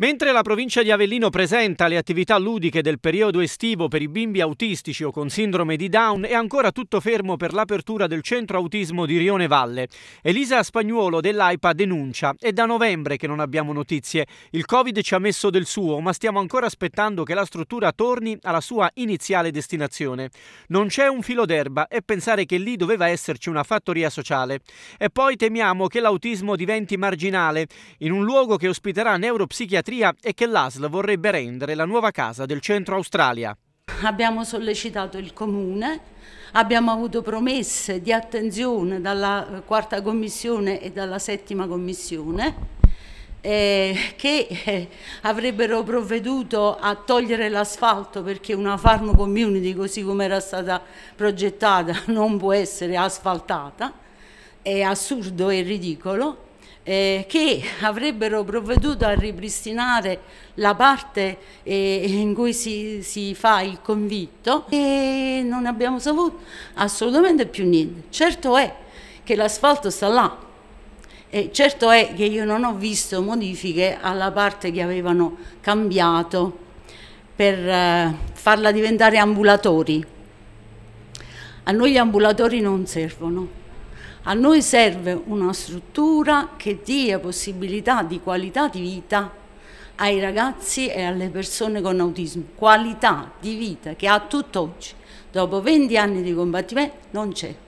Mentre la provincia di Avellino presenta le attività ludiche del periodo estivo per i bimbi autistici o con sindrome di Down, è ancora tutto fermo per l'apertura del centro autismo di Rione Valle. Elisa Spagnuolo dell'AIPA denuncia: È da novembre che non abbiamo notizie. Il Covid ci ha messo del suo, ma stiamo ancora aspettando che la struttura torni alla sua iniziale destinazione. Non c'è un filo d'erba e pensare che lì doveva esserci una fattoria sociale. E poi temiamo che l'autismo diventi marginale in un luogo che ospiterà neuropsichiatria psichiatria e che l'ASL vorrebbe rendere la nuova casa del centro Australia. Abbiamo sollecitato il comune, abbiamo avuto promesse di attenzione dalla eh, quarta commissione e dalla settima commissione eh, che eh, avrebbero provveduto a togliere l'asfalto perché una farm community così come era stata progettata non può essere asfaltata, è assurdo e ridicolo eh, che avrebbero provveduto a ripristinare la parte eh, in cui si, si, fa il convitto e non abbiamo saputo assolutamente più niente. Certo è che l'asfalto sta là e certo è che io non ho visto modifiche alla parte che avevano cambiato per eh, farla diventare ambulatori. A noi gli ambulatori non servono. A noi serve una struttura che dia possibilità di qualità di vita ai ragazzi e alle persone con autismo, qualità di vita che a tutt'oggi, dopo 20 anni di combattimento, non c'è.